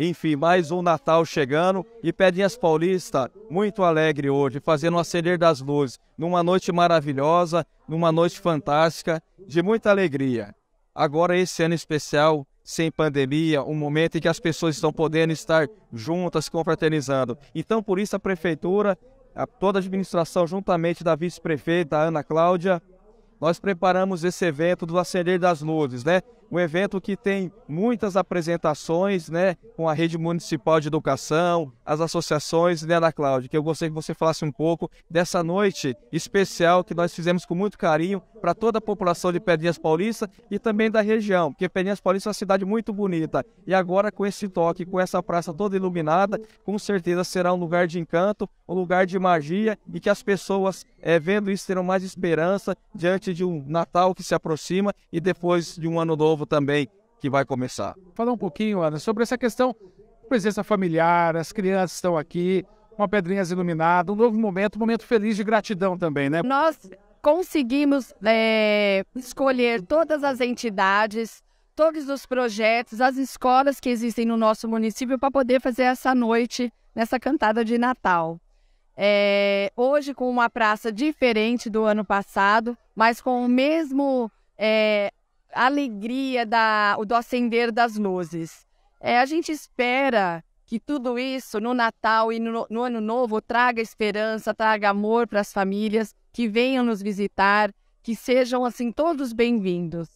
Enfim, mais um Natal chegando e Pedrinhas Paulista muito alegre hoje, fazendo o acender das luzes, numa noite maravilhosa, numa noite fantástica, de muita alegria. Agora esse ano especial, sem pandemia, um momento em que as pessoas estão podendo estar juntas, confraternizando. Então, por isso a prefeitura, a toda a administração juntamente da vice-prefeita Ana Cláudia, nós preparamos esse evento do acender das luzes, né? um evento que tem muitas apresentações, né, com a rede municipal de educação, as associações, né, Ana Cláudia, que eu gostaria que você falasse um pouco dessa noite especial que nós fizemos com muito carinho para toda a população de Pedrinhas Paulista e também da região, porque Pedrinhas Paulista é uma cidade muito bonita e agora com esse toque, com essa praça toda iluminada, com certeza será um lugar de encanto, um lugar de magia e que as pessoas é, vendo isso terão mais esperança diante de um Natal que se aproxima e depois de um ano novo novo também que vai começar. Falar um pouquinho, Ana, sobre essa questão presença familiar, as crianças estão aqui, uma pedrinha iluminada, um novo momento, um momento feliz de gratidão também, né? Nós conseguimos é, escolher todas as entidades, todos os projetos, as escolas que existem no nosso município para poder fazer essa noite, nessa cantada de Natal. É, hoje com uma praça diferente do ano passado, mas com o mesmo é, alegria da, do acender das luzes. É, a gente espera que tudo isso no Natal e no, no Ano Novo traga esperança, traga amor para as famílias que venham nos visitar, que sejam assim todos bem-vindos.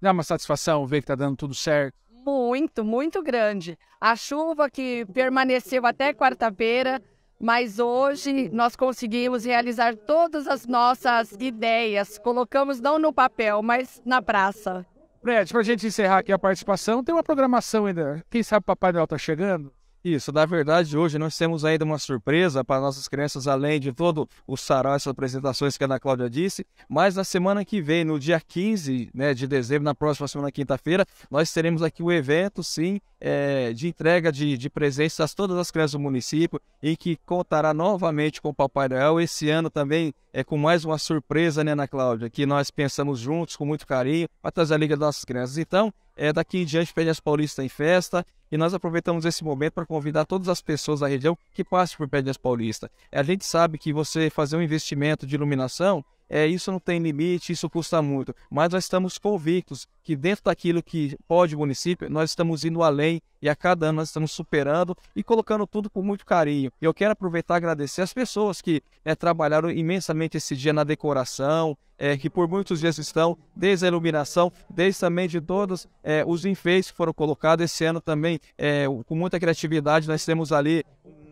Dá uma satisfação ver que está dando tudo certo. Muito, muito grande. A chuva que permaneceu até quarta-feira mas hoje nós conseguimos realizar todas as nossas ideias. Colocamos não no papel, mas na praça. Fred, para a gente encerrar aqui a participação, tem uma programação ainda. Quem sabe o Papai Noel está chegando? Isso, na verdade, hoje nós temos ainda uma surpresa para nossas crianças, além de todo o sarau, essas apresentações que a Ana Cláudia disse. Mas na semana que vem, no dia 15 né, de dezembro, na próxima semana, quinta-feira, nós teremos aqui o um evento, sim, é, de entrega de, de presentes a todas as crianças do município e que contará novamente com o Papai Noel. Esse ano também é com mais uma surpresa, né, Ana Cláudia, que nós pensamos juntos com muito carinho para trazer a Liga das Nossas Crianças. Então, é, daqui em diante, Pedras Paulista em festa. E nós aproveitamos esse momento para convidar todas as pessoas da região que passem por Pedras Paulista. A gente sabe que você fazer um investimento de iluminação é, isso não tem limite, isso custa muito. Mas nós estamos convictos que dentro daquilo que pode o município, nós estamos indo além e a cada ano nós estamos superando e colocando tudo com muito carinho. Eu quero aproveitar e agradecer as pessoas que é, trabalharam imensamente esse dia na decoração, é, que por muitos dias estão, desde a iluminação, desde também de todos é, os enfeites que foram colocados esse ano também, é, com muita criatividade, nós temos ali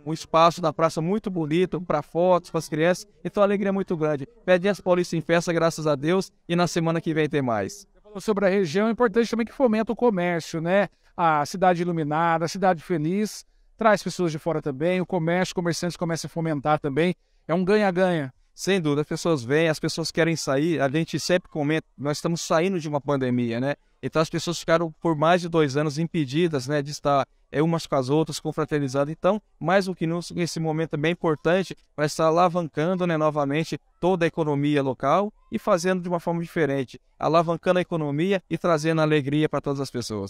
um espaço da praça muito bonito para fotos, para as crianças. Então, a alegria é muito grande. as polícias em festa, graças a Deus, e na semana que vem tem mais. sobre a região, é importante também que fomenta o comércio, né? A cidade iluminada, a cidade feliz, traz pessoas de fora também, o comércio, comerciantes começam a fomentar também. É um ganha-ganha. Sem dúvida, as pessoas vêm, as pessoas querem sair. A gente sempre comenta, nós estamos saindo de uma pandemia, né? Então as pessoas ficaram por mais de dois anos impedidas né, de estar é, umas com as outras, confraternizadas. Então, mais do que nunca, esse momento é bem importante vai estar alavancando né, novamente toda a economia local e fazendo de uma forma diferente, alavancando a economia e trazendo alegria para todas as pessoas.